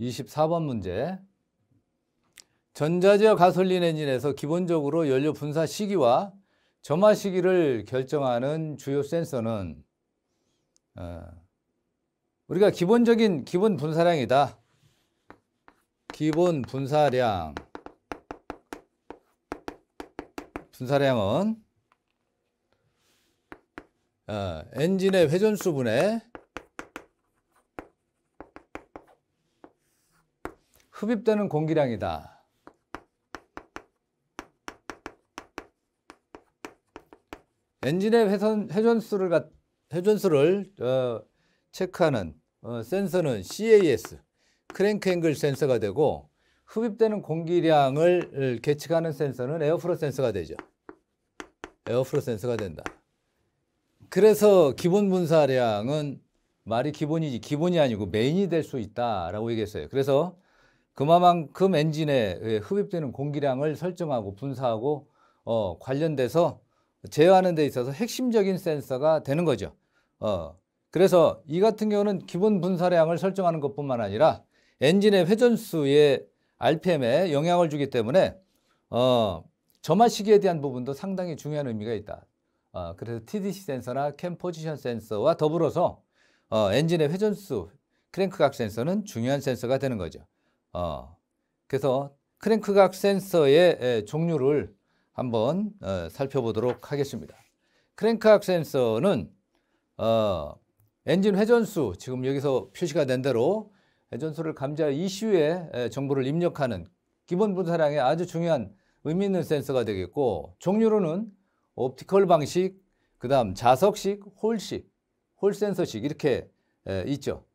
24번 문제. 전자제어 가솔린 엔진에서 기본적으로 연료 분사 시기와 점화 시기를 결정하는 주요 센서는 어, 우리가 기본적인 기본 분사량이다. 기본 분사량. 분사량은 어, 엔진의 회전수분의 흡입되는 공기량이다. 엔진의 회선, 회전수를, 가, 회전수를 어, 체크하는 어, 센서는 CAS, 크랭크 앵글 센서가 되고 흡입되는 공기량을 계측하는 센서는 에어프로 센서가 되죠. 에어프로 센서가 된다. 그래서 기본 분사량은 말이 기본이지 기본이 아니고 메인이 될 수 있다라고 얘기했어요. 그래서 그만큼 엔진에 흡입되는 공기량을 설정하고 분사하고 어, 관련돼서 제어하는 데 있어서 핵심적인 센서가 되는 거죠. 어, 그래서 이 같은 경우는 기본 분사량을 설정하는 것뿐만 아니라 엔진의 회전수의 RPM에 영향을 주기 때문에 어, 점화 시기에 대한 부분도 상당히 중요한 의미가 있다. 어, 그래서 TDC 센서나 캠 포지션 센서와 더불어서 어, 엔진의 회전수, 크랭크각 센서는 중요한 센서가 되는 거죠. 어, 그래서 크랭크각 센서의 종류를 한번 어, 살펴보도록 하겠습니다. 크랭크각 센서는 어, 엔진 회전수, 지금 여기서 표시가 된 대로 회전수를 감지할 이슈에 정보를 입력하는 기본 분사량에 아주 중요한 의미 있는 센서가 되겠고 종류로는 옵티컬 방식, 그 다음 자석식, 홀식, 홀센서식 이렇게 있죠.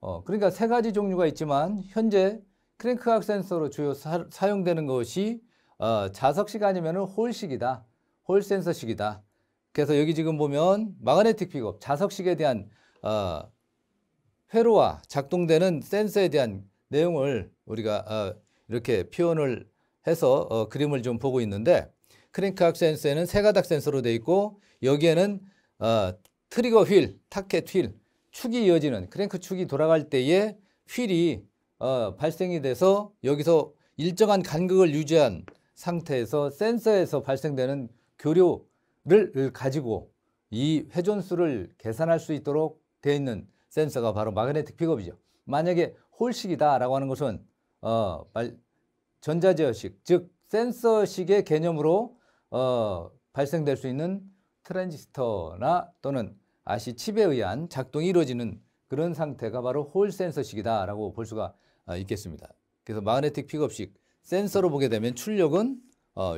어, 그러니까 세 가지 종류가 있지만 현재 크랭크각 센서로 주요 사, 용되는 것이 어, 자석식 아니면 홀식이다. 홀 센서식이다. 그래서 여기 지금 보면 마그네틱 픽업, 자석식에 대한 어, 회로와 작동되는 센서에 대한 내용을 우리가 어, 이렇게 표현을 해서 어, 그림을 좀 보고 있는데 크랭크학 센서에는 세 가닥 센서로 되어 있고 여기에는 어, 트리거 휠, 타켓 휠, 축이 이어지는 크랭크 축이 돌아갈 때에 휠이 어, 발생이 돼서 여기서 일정한 간극을 유지한 상태에서 센서에서 발생되는 교류를 가지고 이 회전수를 계산할 수 있도록 되어 있는 센서가 바로 마그네틱 픽업이죠. 만약에 홀식이다라고 하는 것은 어, 전자제어식, 즉 센서식의 개념으로 어, 발생될 수 있는 트랜지스터나 또는 아시 칩에 의한 작동이 이루어지는 그런 상태가 바로 홀 센서식이다라고 볼 수가 아, 있겠습니다. 그래서 마그네틱 픽업식 센서로 보게 되면 출력은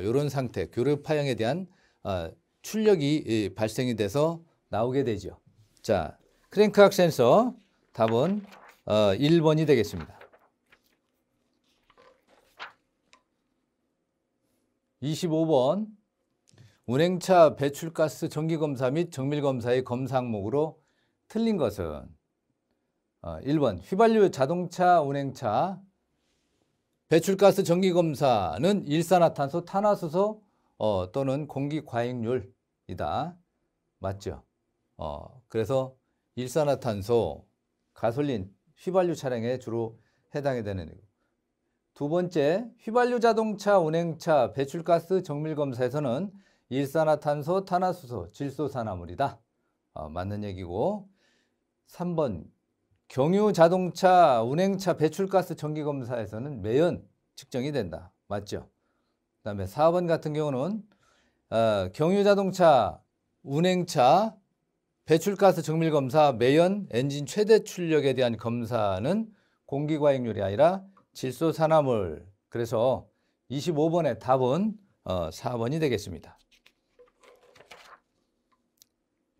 이런 어, 상태, 교류 파형에 대한 아, 출력이 발생이 돼서 나오게 되죠. 자, 크랭크학 센서 답은 1번이 어, 되겠습니다. 25번 운행차 배출가스 정기검사 및 정밀검사의 검사 항목으로 틀린 것은 1번 아, 휘발유 자동차 운행차 배출가스 정기검사는 일산화탄소, 탄화수소 어, 또는 공기 과잉률이다. 맞죠? 어, 그래서 일산화탄소, 가솔린, 휘발유 차량에 주로 해당이 되는 거두 번째, 휘발유 자동차 운행차 배출가스 정밀검사에서는 일산화탄소, 탄화수소, 질소산화물이다. 어, 맞는 얘기고. 3번, 경유 자동차 운행차 배출가스 정기 검사에서는 매연 측정이 된다. 맞죠? 그다음에 4번 같은 경우는 어, 경유 자동차 운행차 배출가스 정밀 검사 매연 엔진 최대 출력에 대한 검사는 공기 과잉률이 아니라 질소 산화물. 그래서 25번의 답은 어, 4번이 되겠습니다.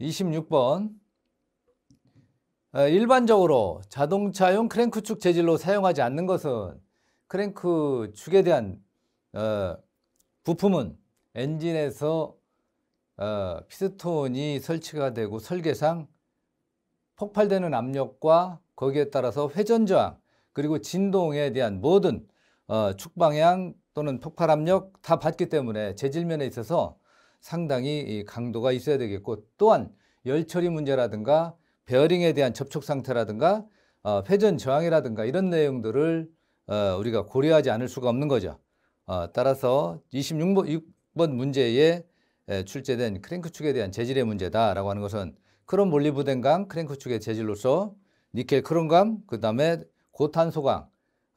26번 어, 일반적으로 자동차용 크랭크축 재질로 사용하지 않는 것은 크랭크축에 대한 어, 부품은 엔진에서 어, 피스톤이 설치가 되고 설계상 폭발되는 압력과 거기에 따라서 회전저항 그리고 진동에 대한 모든 축방향 또는 폭발압력 다 받기 때문에 재질면에 있어서 상당히 강도가 있어야 되겠고 또한 열처리 문제라든가 베어링에 대한 접촉 상태라든가 어, 회전 저항이라든가 이런 내용들을 어, 우리가 고려하지 않을 수가 없는 거죠. 어, 따라서 26번 6번 문제에 에, 출제된 크랭크축에 대한 재질의 문제다라고 하는 것은 크롬 몰리브덴강 크랭크축의 재질로서 니켈 크롬강 그 다음에 고탄소강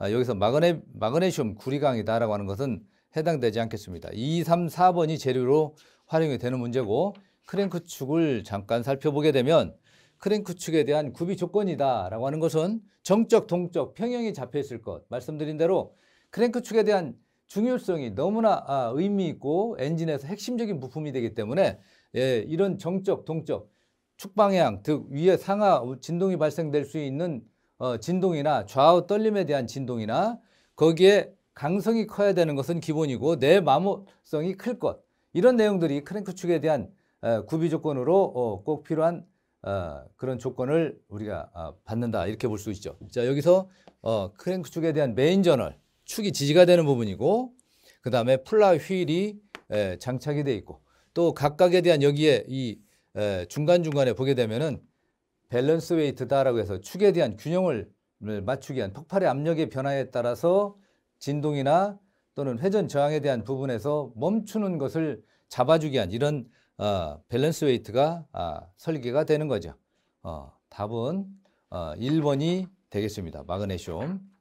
아, 여기서 마그네, 마그네슘 구리강이다라고 하는 것은 해당되지 않겠습니다. 2, 3, 4번이 재료로 활용이 되는 문제고 크랭크축을 잠깐 살펴보게 되면 크랭크 축에 대한 구비 조건이다라고 하는 것은 정적, 동적, 평형이 잡혀 있을 것. 말씀드린 대로 크랭크 축에 대한 중요성이 너무나 아, 의미 있고 엔진에서 핵심적인 부품이 되기 때문에 예, 이런 정적, 동적, 축방향, 즉 위에 상하 진동이 발생될 수 있는 어, 진동이나 좌우 떨림에 대한 진동이나 거기에 강성이 커야 되는 것은 기본이고 내 마모성이 클 것. 이런 내용들이 크랭크 축에 대한 구비 조건으로 어, 꼭 필요한 어, 그런 조건을 우리가 어, 받는다 이렇게 볼 수 있죠. 자 여기서 어, 크랭크 축에 대한 메인 저널 축이 지지가 되는 부분이고 그 다음에 플라 휠이 에, 장착이 돼 있고 또 각각에 대한 여기에 이 에, 중간 중간에 보게 되면은 밸런스 웨이트다라고 해서 축에 대한 균형을 맞추기 위한 폭발의 압력의 변화에 따라서 진동이나 또는 회전 저항에 대한 부분에서 멈추는 것을 잡아주기 위한 이런 어, 밸런스 웨이트가 아, 설계가 되는 거죠. 어, 답은 어, 1번이 되겠습니다. 마그네슘.